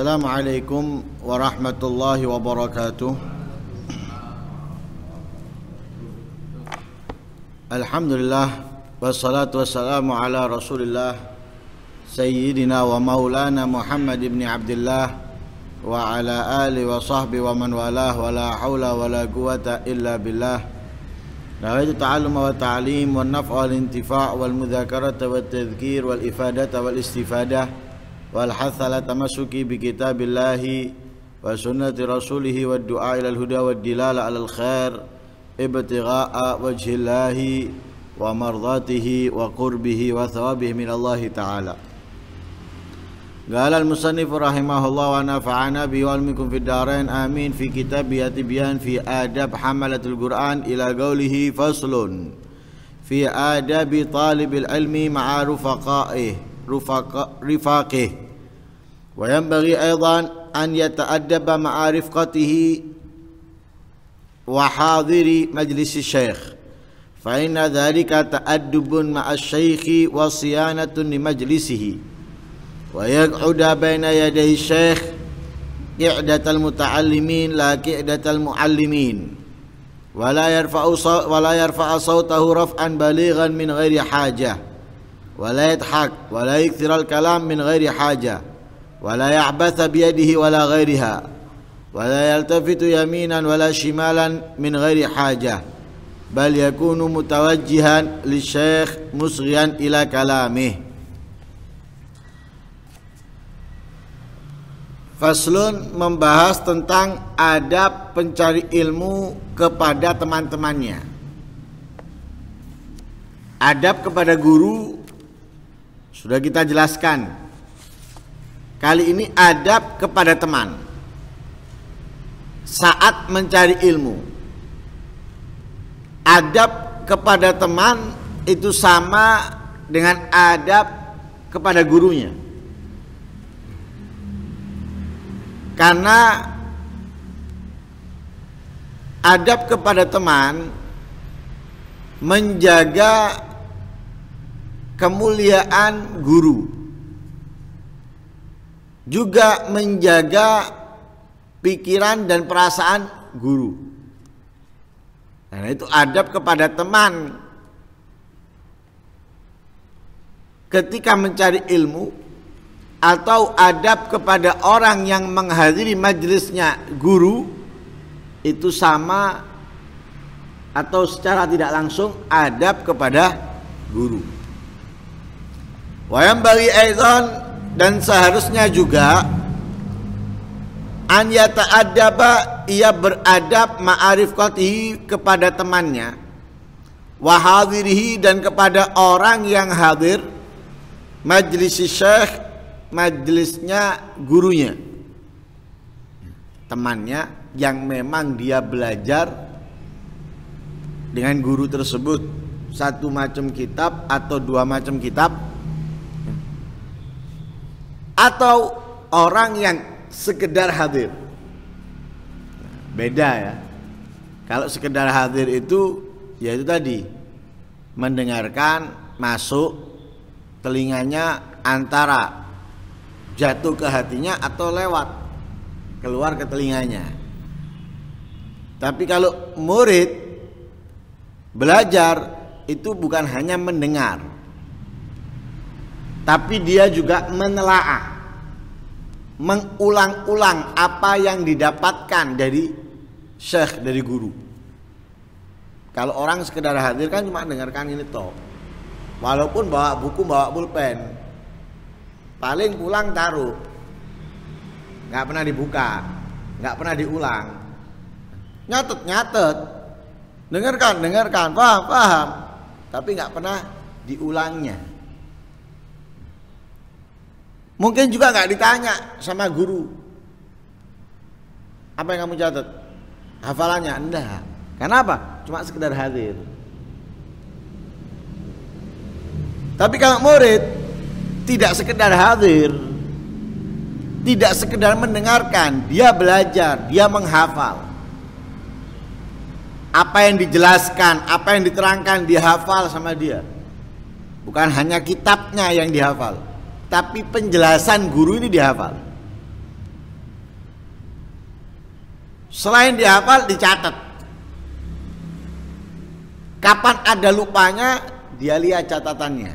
السلام عليكم ورحمة الله وبركاته الحمد لله والصلاة والسلام على رسول الله سيدنا ومولانا محمد بن عبد الله وعلى آله وصحبه ومن والاه ولا حول ولا قوة إلا بالله نريد التعلم والتعليم والنفع والانتفاع والمذاكرة والتذكير والإفادة والاستفادة والحث على التمسك بكتاب الله وسنة رسوله والدعاء إلى الهدى والدلالة على الخير ابتغاء وجه الله ومرضاته وقربه وثوابه من الله تعالى قال المصنف رحمه الله ونفعنا به وعلمكم في الدارين آمين في كتاب يتبيان في آداب حملة القرآن إلى قوله فصل في آداب طالب العلم مع رفقائه رفاقه وينبغي أيضا أن يتأدب مع رفقته وحاضر مجلس الشيخ فإن ذلك تأدب مع الشيخ وصيانة لمجلسه ويقعد بين يدي الشيخ قعدة المتعلمين لا قعدة المعلمين ولا يرفع صوته رفعا بليغا من غير حاجه ولا يضحك ولا يكثر الكلام من غير حاجة ولا يعبث بيده ولا غيرها ولا يلتفت يمينا ولا شمالا من غير حاجة بل يكون متوجها للشيخ مصغيا إلى كلامه Faslun membahas tentang adab pencari ilmu kepada teman-temannya. Adab kepada guru sudah kita jelaskan. Kali ini adab kepada teman. Saat mencari ilmu. Adab kepada teman itu sama dengan adab kepada gurunya. Karena adab kepada teman menjaga kemuliaan guru juga menjaga pikiran dan perasaan guru karena itu adab kepada teman ketika mencari ilmu atau adab kepada orang yang menghadiri majelisnya guru itu sama atau secara tidak langsung adab kepada guru. Wayam bagi Aidon dan seharusnya juga an yata'addaba ia beradab ma'arif kotihi kepada temannya wahadirihi dan kepada orang yang hadir majlis syekh majlisnya gurunya temannya yang memang dia belajar dengan guru tersebut satu macam kitab atau dua macam kitab atau orang yang sekedar hadir. Beda ya. Kalau sekedar hadir itu ya itu tadi mendengarkan masuk telinganya antara jatuh ke hatinya atau lewat keluar ke telinganya. Tapi kalau murid belajar itu bukan hanya mendengar, tapi dia juga menelaah mengulang-ulang apa yang didapatkan dari syekh dari guru kalau orang sekedar hadir kan cuma dengarkan ini toh walaupun bawa buku bawa pulpen paling pulang taruh nggak pernah dibuka nggak pernah diulang nyatet nyatet dengarkan dengarkan paham paham tapi nggak pernah diulangnya Mungkin juga nggak ditanya sama guru. Apa yang kamu catat? Hafalannya Anda, Karena apa? Cuma sekedar hadir. Tapi kalau murid tidak sekedar hadir, tidak sekedar mendengarkan, dia belajar, dia menghafal. Apa yang dijelaskan, apa yang diterangkan dihafal sama dia. Bukan hanya kitabnya yang dihafal tapi penjelasan guru ini dihafal. Selain dihafal, dicatat. Kapan ada lupanya, dia lihat catatannya.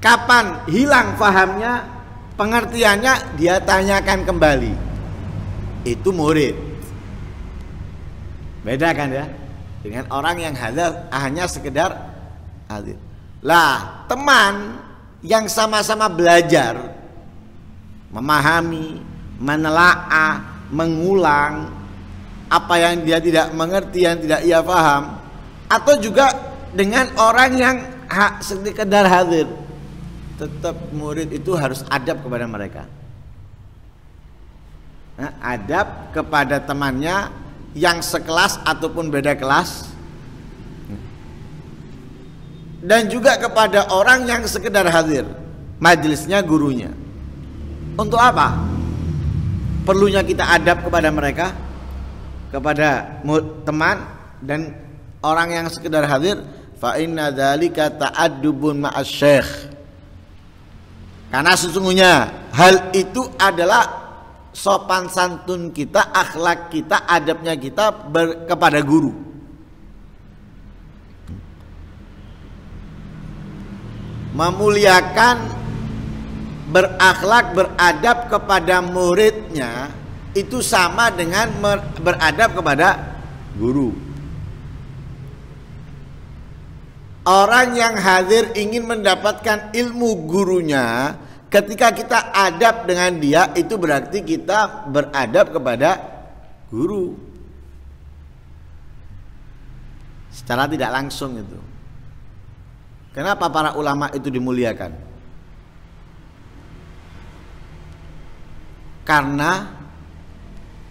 Kapan hilang fahamnya, pengertiannya, dia tanyakan kembali. Itu murid. Beda kan ya? Dengan orang yang hadir hanya sekedar hadir. Lah, teman yang sama-sama belajar memahami, menelaah, mengulang apa yang dia tidak mengerti, yang tidak ia paham atau juga dengan orang yang hak sekedar hadir tetap murid itu harus adab kepada mereka nah, adab kepada temannya yang sekelas ataupun beda kelas dan juga kepada orang yang sekedar hadir majelisnya gurunya untuk apa perlunya kita adab kepada mereka kepada teman dan orang yang sekedar hadir fa inna dzalika ta'addubun ma'asyekh karena sesungguhnya hal itu adalah sopan santun kita, akhlak kita, adabnya kita kepada guru. memuliakan berakhlak beradab kepada muridnya itu sama dengan beradab kepada guru. Orang yang hadir ingin mendapatkan ilmu gurunya, ketika kita adab dengan dia itu berarti kita beradab kepada guru. Secara tidak langsung itu. Kenapa para ulama itu dimuliakan? Karena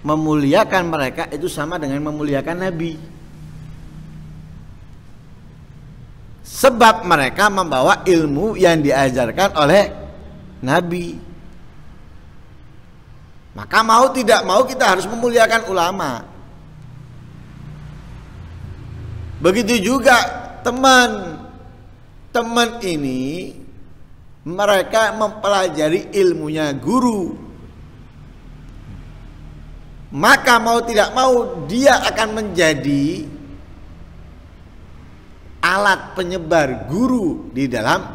memuliakan mereka itu sama dengan memuliakan Nabi. Sebab mereka membawa ilmu yang diajarkan oleh Nabi. Maka mau tidak mau kita harus memuliakan ulama. Begitu juga teman teman ini mereka mempelajari ilmunya guru. Maka mau tidak mau dia akan menjadi alat penyebar guru di dalam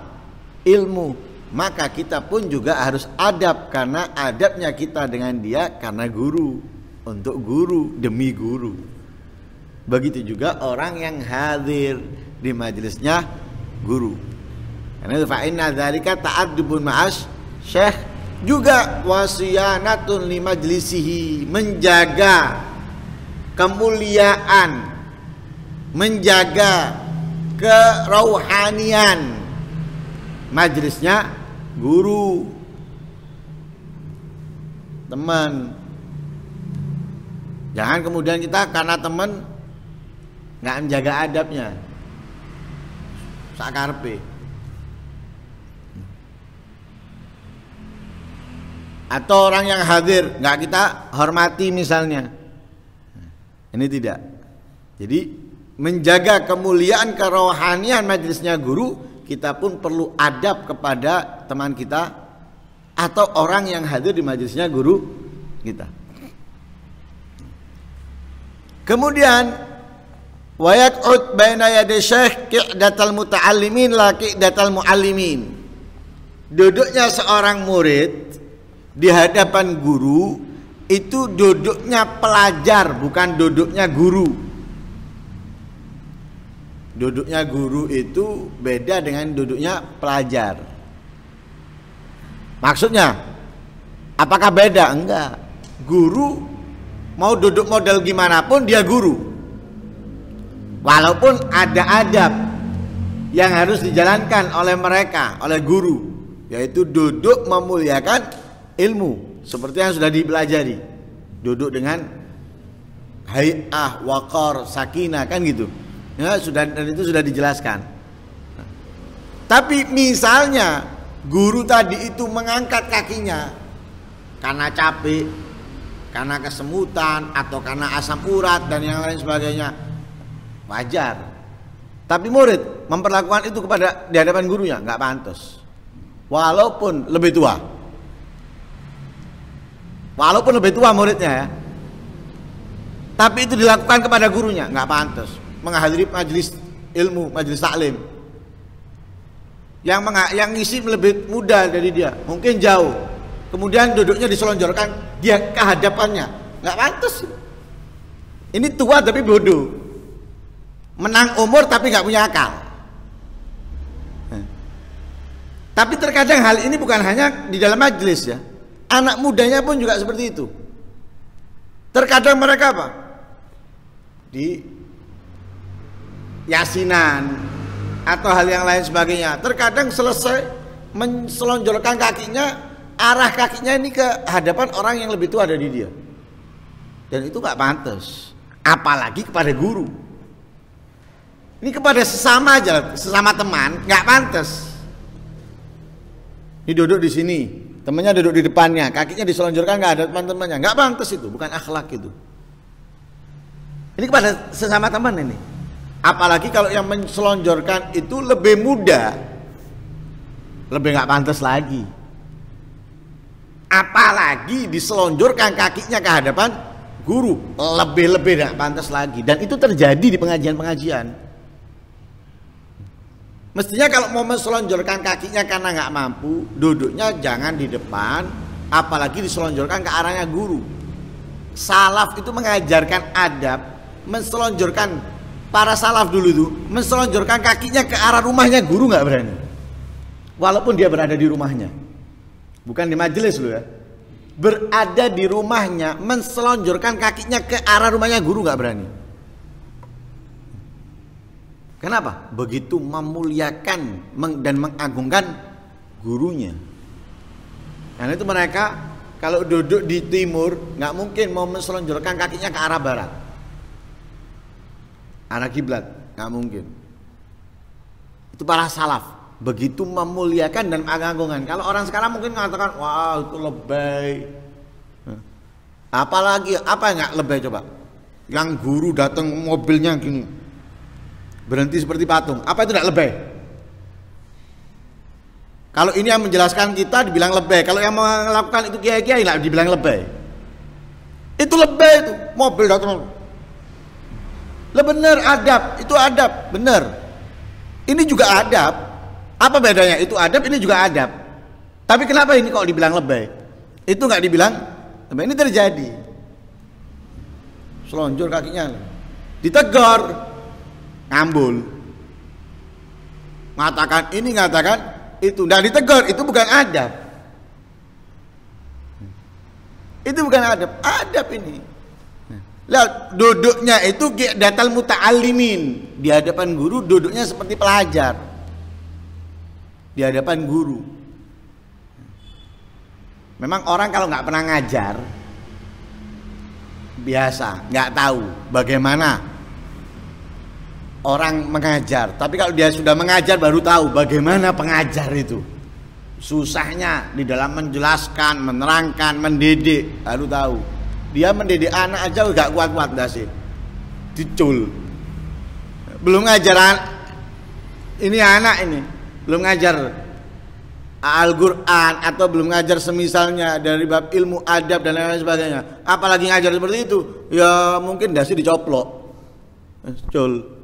ilmu. Maka kita pun juga harus adab karena adabnya kita dengan dia karena guru untuk guru demi guru. Begitu juga orang yang hadir di majelisnya guru. Karena fa inna dzalika ta'addubun ma'as syekh juga wasiyanatun li majlisihi menjaga kemuliaan menjaga kerohanian majelisnya guru teman jangan kemudian kita karena teman nggak menjaga adabnya Sakarpe Atau orang yang hadir nggak kita hormati misalnya. Ini tidak. Jadi menjaga kemuliaan kerohanian majelisnya guru, kita pun perlu adab kepada teman kita atau orang yang hadir di majelisnya guru kita. Kemudian wa yaq'ud baina yadi syekh qi'datal muta'allimin la qi'datal muallimin duduknya seorang murid di hadapan guru itu duduknya pelajar bukan duduknya guru duduknya guru itu beda dengan duduknya pelajar maksudnya apakah beda enggak guru mau duduk model gimana pun dia guru Walaupun ada adab yang harus dijalankan oleh mereka, oleh guru, yaitu duduk memuliakan ilmu seperti yang sudah dipelajari. Duduk dengan hayah, wakor, sakinah kan gitu. Ya, sudah dan itu sudah dijelaskan. Tapi misalnya guru tadi itu mengangkat kakinya karena capek, karena kesemutan atau karena asam urat dan yang lain sebagainya wajar. Tapi murid memperlakukan itu kepada di hadapan gurunya nggak pantas. Walaupun lebih tua. Walaupun lebih tua muridnya ya. Tapi itu dilakukan kepada gurunya nggak pantas. Menghadiri majelis ilmu, majelis taklim. Yang meng- yang ngisi lebih muda dari dia, mungkin jauh. Kemudian duduknya diselonjorkan dia kehadapannya hadapannya. Nggak pantas. Ini tua tapi bodoh menang umur tapi nggak punya akal. Eh. Tapi terkadang hal ini bukan hanya di dalam majelis ya. Anak mudanya pun juga seperti itu. Terkadang mereka apa? Di yasinan atau hal yang lain sebagainya. Terkadang selesai menselonjolkan kakinya, arah kakinya ini ke hadapan orang yang lebih tua dari dia. Dan itu gak pantas, apalagi kepada guru. Ini kepada sesama aja, sesama teman, nggak pantas. Ini duduk di sini, temannya duduk di depannya, kakinya diselonjorkan nggak ada teman-temannya, nggak pantas itu, bukan akhlak itu. Ini kepada sesama teman ini. Apalagi kalau yang menselonjorkan itu lebih muda, lebih nggak pantas lagi. Apalagi diselonjorkan kakinya ke hadapan guru, lebih-lebih nggak pantas lagi. Dan itu terjadi di pengajian-pengajian Mestinya kalau mau menselonjorkan kakinya karena nggak mampu, duduknya jangan di depan, apalagi diselonjorkan ke arahnya guru. Salaf itu mengajarkan adab, menselonjorkan para salaf dulu itu, menselonjorkan kakinya ke arah rumahnya guru nggak berani. Walaupun dia berada di rumahnya, bukan di majelis loh ya. Berada di rumahnya, menselonjorkan kakinya ke arah rumahnya guru nggak berani. Kenapa? Begitu memuliakan dan mengagungkan gurunya. Karena itu mereka kalau duduk di timur nggak mungkin mau menselonjorkan kakinya ke arah barat, arah kiblat nggak mungkin. Itu para salaf begitu memuliakan dan mengagungkan. Kalau orang sekarang mungkin mengatakan, wah itu lebay. Apalagi apa nggak lebay coba? Yang guru datang mobilnya gini, berhenti seperti patung. Apa itu tidak lebay? Kalau ini yang menjelaskan kita dibilang lebay, kalau yang melakukan itu kiai-kiai lah dibilang lebay. Itu lebay itu mobil datang. Lebener bener adab, itu adab, bener. Ini juga adab. Apa bedanya? Itu adab, ini juga adab. Tapi kenapa ini kok dibilang lebay? Itu nggak dibilang lebay. Ini terjadi. Selonjor kakinya. Ditegur ngambul mengatakan ini mengatakan itu dan ditegur itu bukan adab itu bukan adab adab ini lah duduknya itu datal muta'alimin di hadapan guru duduknya seperti pelajar di hadapan guru memang orang kalau nggak pernah ngajar biasa nggak tahu bagaimana orang mengajar. Tapi kalau dia sudah mengajar baru tahu bagaimana pengajar itu. Susahnya di dalam menjelaskan, menerangkan, mendidik, baru tahu. Dia mendidik anak aja gak kuat-kuat dah sih. Dicul. Belum ngajar ini anak ini, belum ngajar Al-Quran atau belum ngajar semisalnya dari bab ilmu adab dan lain-lain sebagainya apalagi ngajar seperti itu ya mungkin dasi dicoplok eh, Cul.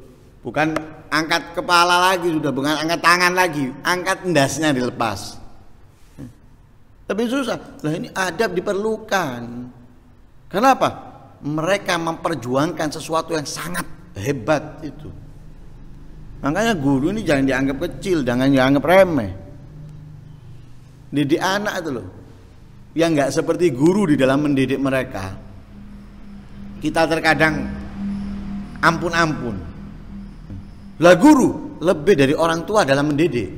Bukan angkat kepala lagi sudah, bukan angkat tangan lagi, angkat endasnya dilepas. Tapi susah. Lah ini adab diperlukan. Kenapa? Mereka memperjuangkan sesuatu yang sangat hebat itu. Makanya guru ini jangan dianggap kecil, jangan dianggap remeh. Didik anak itu loh. Yang nggak seperti guru di dalam mendidik mereka. Kita terkadang ampun-ampun lah guru lebih dari orang tua dalam mendidik.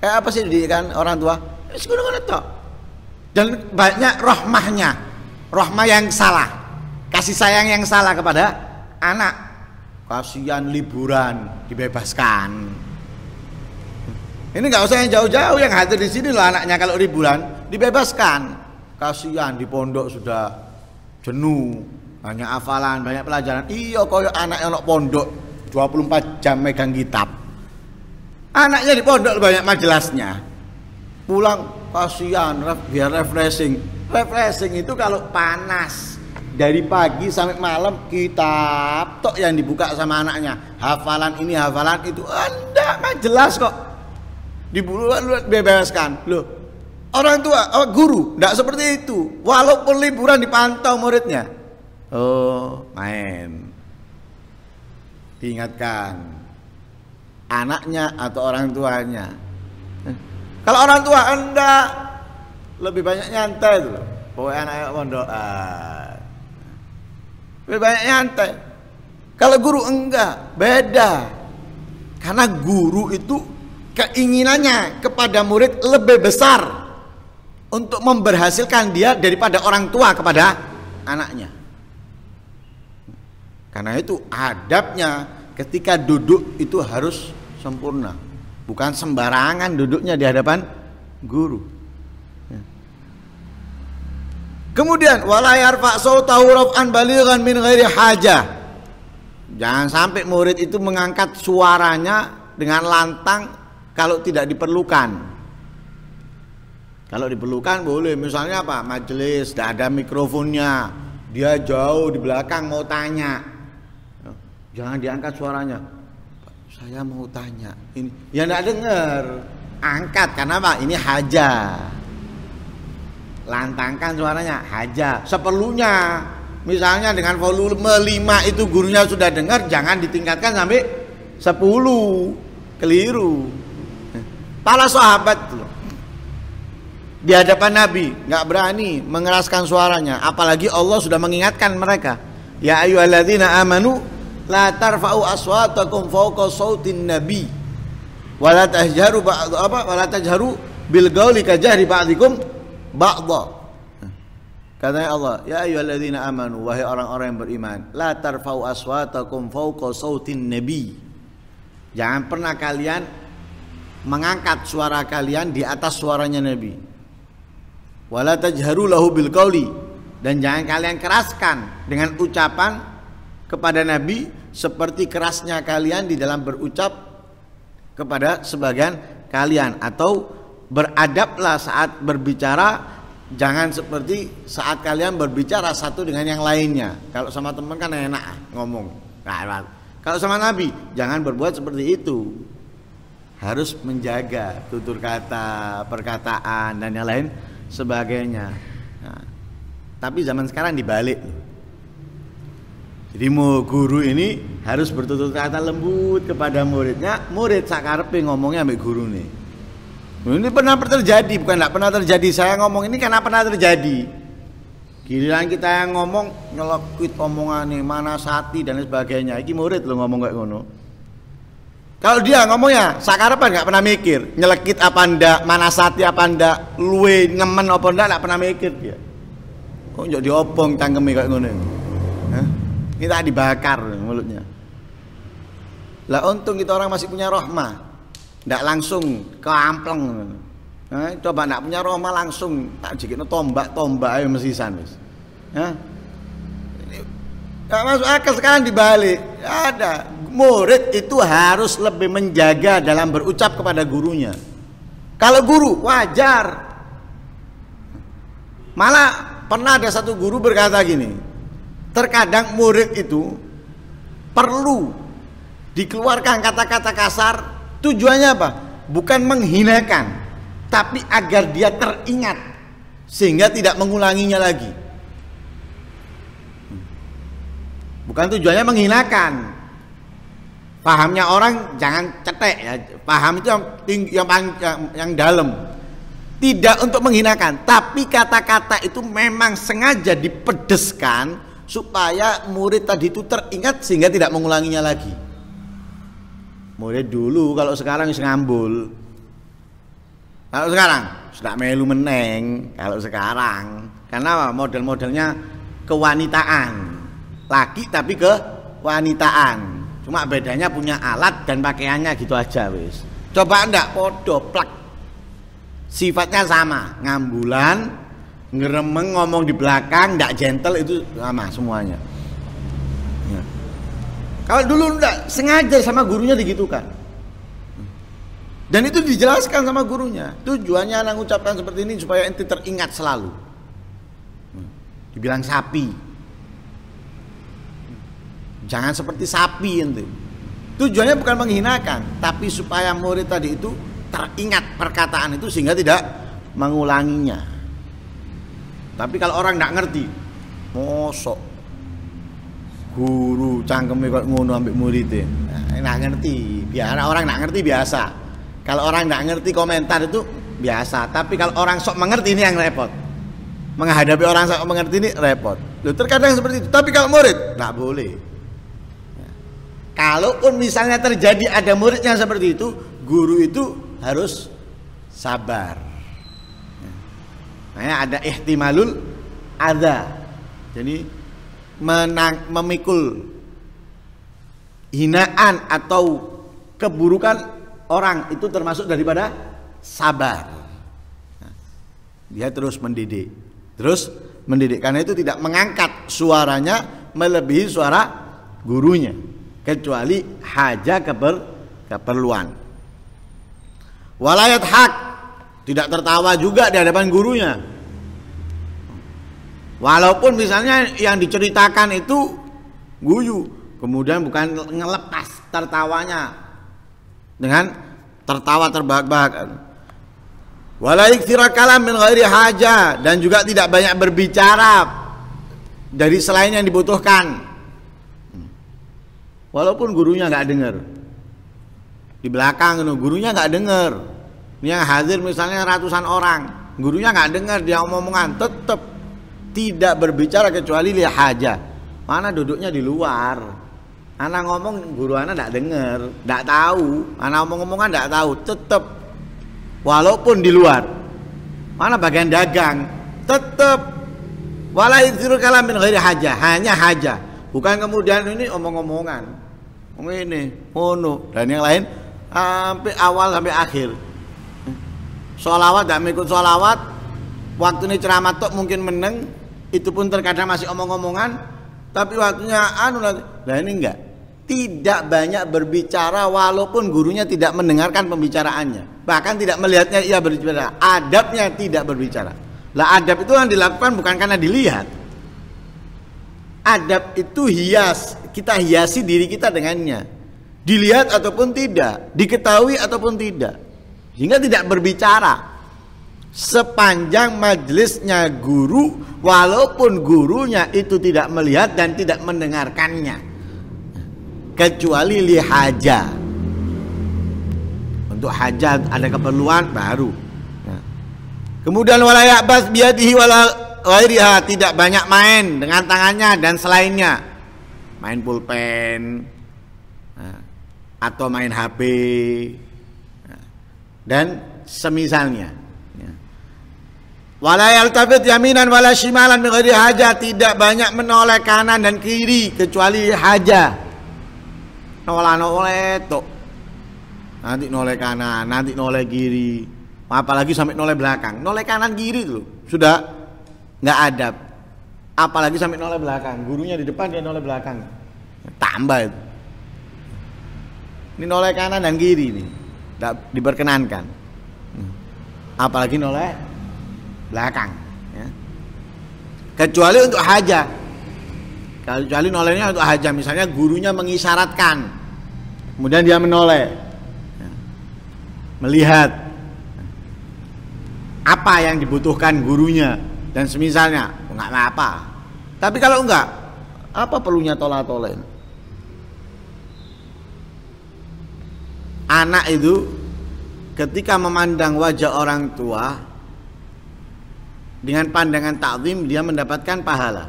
Eh apa sih didikan orang tua? Ya, Dan banyak rohmahnya, Rahmah yang salah. Kasih sayang yang salah kepada anak. Kasihan liburan dibebaskan. Ini nggak usah yang jauh-jauh yang hadir di sini loh anaknya kalau liburan dibebaskan. Kasihan di pondok sudah jenuh, banyak hafalan, banyak pelajaran. Iya koyo anak yang pondok 24 jam megang kitab anaknya di pondok banyak majelasnya pulang kasihan biar refreshing refreshing itu kalau panas dari pagi sampai malam kitab tok yang dibuka sama anaknya hafalan ini hafalan itu anda kan jelas kok dibuluan bebaskan loh orang tua oh, guru tidak seperti itu walaupun liburan dipantau muridnya oh main diingatkan anaknya atau orang tuanya. Eh, kalau orang tua anda lebih banyak nyantai loh. Pokoknya anak ah. Lebih banyak nyantai. Kalau guru enggak, beda. Karena guru itu keinginannya kepada murid lebih besar untuk memberhasilkan dia daripada orang tua kepada anaknya. Karena itu adabnya ketika duduk itu harus sempurna. Bukan sembarangan duduknya di hadapan guru. Ya. Kemudian walayar yarfa sautahu raf'an balighan min ghairi hajah. Jangan sampai murid itu mengangkat suaranya dengan lantang kalau tidak diperlukan. Kalau diperlukan boleh, misalnya apa? Majelis, tidak ada mikrofonnya, dia jauh di belakang mau tanya, Jangan diangkat suaranya. Saya mau tanya. Ini ya enggak dengar. Angkat karena apa? Ini haja. Lantangkan suaranya haja seperlunya. Misalnya dengan volume 5 itu gurunya sudah dengar, jangan ditingkatkan sampai 10. Keliru. Para sahabat loh di hadapan Nabi nggak berani mengeraskan suaranya apalagi Allah sudah mengingatkan mereka ya ayu amanu la tarfa'u aswatakum fawqa sautin nabi wala ba'd apa wala tahjaru bil gauli ka jahri ba'dikum ba'd Katanya Allah, ya ayyuhalladzina amanu wahai orang-orang yang beriman, la tarfa'u aswatakum fawqa sautin nabi. Jangan pernah kalian mengangkat suara kalian di atas suaranya Nabi. Wala tajharu lahu bil qawli dan jangan kalian keraskan dengan ucapan kepada Nabi seperti kerasnya kalian di dalam berucap kepada sebagian kalian atau beradablah saat berbicara jangan seperti saat kalian berbicara satu dengan yang lainnya kalau sama teman kan enak ngomong nah, nah. kalau sama Nabi jangan berbuat seperti itu harus menjaga tutur kata perkataan dan yang lain sebagainya nah, tapi zaman sekarang dibalik jadi guru ini harus bertutur kata lembut kepada muridnya, murid sakarpe ngomongnya ambil guru nih. Ini pernah terjadi, bukan tidak pernah terjadi. Saya ngomong ini karena pernah terjadi. Giliran kita yang ngomong nyelokuit omongan nih, mana sati dan sebagainya. Iki murid lo ngomong kayak ngono. Kalau dia ngomongnya sakarpe nggak pernah mikir, nyelekit apa ndak, mana sati apa ndak, luwe nemen apa ndak nggak pernah mikir dia. Kok jadi opong tanggemi kayak ngono minta dibakar mulutnya lah untung kita orang masih punya rahmah ndak langsung ke nah, coba ndak punya rahmah langsung tak jikitno tombak-tombak ayo mesisan wis ya nah, masuk akal sekarang dibalik ada murid itu harus lebih menjaga dalam berucap kepada gurunya kalau guru wajar malah pernah ada satu guru berkata gini terkadang murid itu perlu dikeluarkan kata-kata kasar tujuannya apa bukan menghinakan tapi agar dia teringat sehingga tidak mengulanginya lagi bukan tujuannya menghinakan pahamnya orang jangan cetek ya paham itu yang tinggi, yang, yang, yang, dalam tidak untuk menghinakan tapi kata-kata itu memang sengaja dipedeskan supaya murid tadi itu teringat sehingga tidak mengulanginya lagi. Murid dulu kalau sekarang ngambul. Kalau sekarang sudah melu meneng kalau sekarang karena model-modelnya kewanitaan. Laki tapi ke wanitaan. Cuma bedanya punya alat dan pakaiannya gitu aja wis. Coba ndak podo plak. Sifatnya sama, ngambulan ngeremeng ngomong di belakang nggak gentle itu sama semuanya ya. kalau dulu tidak sengaja sama gurunya kan dan itu dijelaskan sama gurunya tujuannya anak ucapkan seperti ini supaya inti teringat selalu hmm. dibilang sapi jangan seperti sapi inti tujuannya bukan menghinakan tapi supaya murid tadi itu teringat perkataan itu sehingga tidak mengulanginya tapi kalau orang tidak ngerti, mosok guru cangkem kok ngono ambek muridnya. Nah, ngerti. Biar orang nggak ngerti biasa. Kalau orang nggak ngerti komentar itu biasa. Tapi kalau orang sok mengerti ini yang repot. Menghadapi orang sok mengerti ini repot. Loh, terkadang seperti itu. Tapi kalau murid nggak boleh. Ya. Kalaupun misalnya terjadi ada muridnya seperti itu, guru itu harus sabar Makanya ada ihtimalul ada. Jadi menang, memikul hinaan atau keburukan orang itu termasuk daripada sabar. Nah, dia terus mendidik, terus mendidik karena itu tidak mengangkat suaranya melebihi suara gurunya kecuali haja keper keperluan. Walayat hak tidak tertawa juga di hadapan gurunya. Walaupun misalnya yang diceritakan itu guyu, kemudian bukan ngelepas tertawanya dengan tertawa terbahak-bahak. Walaik kalam min ghairi haja dan juga tidak banyak berbicara dari selain yang dibutuhkan. Walaupun gurunya nggak dengar, di belakang gurunya nggak dengar, yang hadir misalnya ratusan orang gurunya nggak dengar dia omongan tetap tidak berbicara kecuali lihat haja mana duduknya di luar anak ngomong guru anak gak dengar nggak tahu anak ngomong-ngomongan nggak tahu tetap walaupun di luar mana bagian dagang tetap wala kalamin kalam ghairi haja hanya haja bukan kemudian ini omong-omongan ini ono dan yang lain sampai awal sampai akhir sholawat tidak mengikut sholawat waktu ini ceramah tok mungkin meneng itu pun terkadang masih omong-omongan tapi waktunya anu lah ini enggak tidak banyak berbicara walaupun gurunya tidak mendengarkan pembicaraannya bahkan tidak melihatnya ia berbicara adabnya tidak berbicara lah adab itu yang dilakukan bukan karena dilihat adab itu hias kita hiasi diri kita dengannya dilihat ataupun tidak diketahui ataupun tidak hingga tidak berbicara sepanjang majelisnya guru walaupun gurunya itu tidak melihat dan tidak mendengarkannya kecuali lihaja untuk hajat ada keperluan baru ya. kemudian walayak bas biadihi walayriha tidak banyak main dengan tangannya dan selainnya main pulpen ya. atau main HP dan semisalnya. Ya. walayal tabit yaminan wala shimalan mengiri haja tidak banyak menoleh kanan dan kiri kecuali haja. Nolah noleh tok Nanti noleh kanan, nanti noleh kiri. Apalagi sampai noleh belakang. Noleh kanan kiri tuh sudah nggak ada Apalagi sampai noleh belakang. Gurunya di depan dia noleh belakang. Tambah itu. Ini noleh kanan dan kiri nih tidak diperkenankan hmm. apalagi oleh belakang ya. kecuali untuk haja kecuali nolehnya untuk haja misalnya gurunya mengisyaratkan kemudian dia menoleh ya. melihat apa yang dibutuhkan gurunya dan semisalnya nggak apa tapi kalau enggak apa perlunya tolak tolen. anak itu ketika memandang wajah orang tua dengan pandangan takzim dia mendapatkan pahala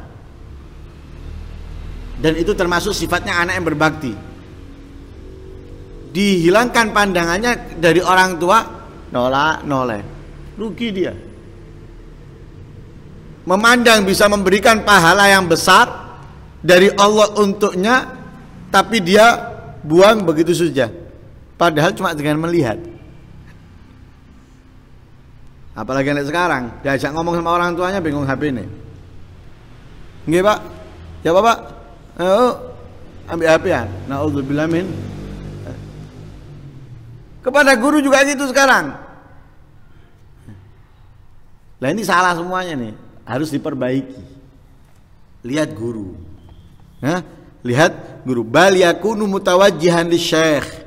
dan itu termasuk sifatnya anak yang berbakti dihilangkan pandangannya dari orang tua nolak noleh rugi dia memandang bisa memberikan pahala yang besar dari Allah untuknya tapi dia buang begitu saja Padahal cuma dengan melihat. Apalagi anak sekarang diajak ngomong sama orang tuanya bingung HP ini. Nggih pak, ya bapak, oh, ambil HP ya. Naudzubillah min. Kepada guru juga gitu sekarang. Nah ini salah semuanya nih, harus diperbaiki. Lihat guru, Hah? lihat guru. Bal yakunu mutawajjihan li syekh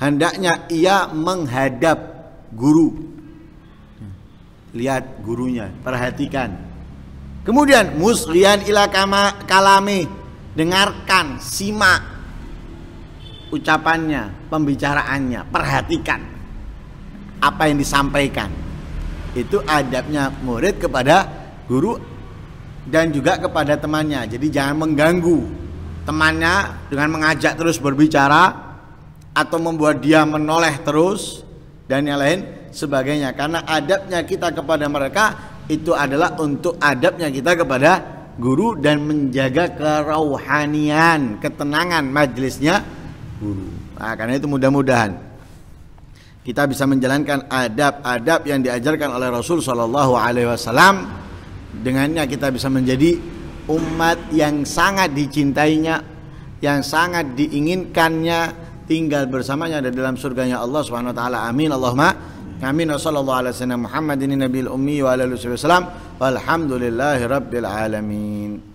hendaknya ia menghadap guru. Lihat gurunya, perhatikan. Kemudian muslian ila kama kalami, dengarkan, simak ucapannya, pembicaraannya, perhatikan apa yang disampaikan. Itu adabnya murid kepada guru dan juga kepada temannya. Jadi jangan mengganggu temannya dengan mengajak terus berbicara, atau membuat dia menoleh terus dan yang lain sebagainya karena adabnya kita kepada mereka itu adalah untuk adabnya kita kepada guru dan menjaga kerauhanian ketenangan majelisnya guru nah, karena itu mudah-mudahan kita bisa menjalankan adab-adab yang diajarkan oleh Rasul Shallallahu Alaihi Wasallam dengannya kita bisa menjadi umat yang sangat dicintainya yang sangat diinginkannya tinggal bersamanya ada dalam surganya Allah Subhanahu wa taala. Amin Allahumma amin sallallahu alaihi wasallam Muhammadin nabiyil ummi wa alihi wasallam. Walhamdulillahirabbil alamin.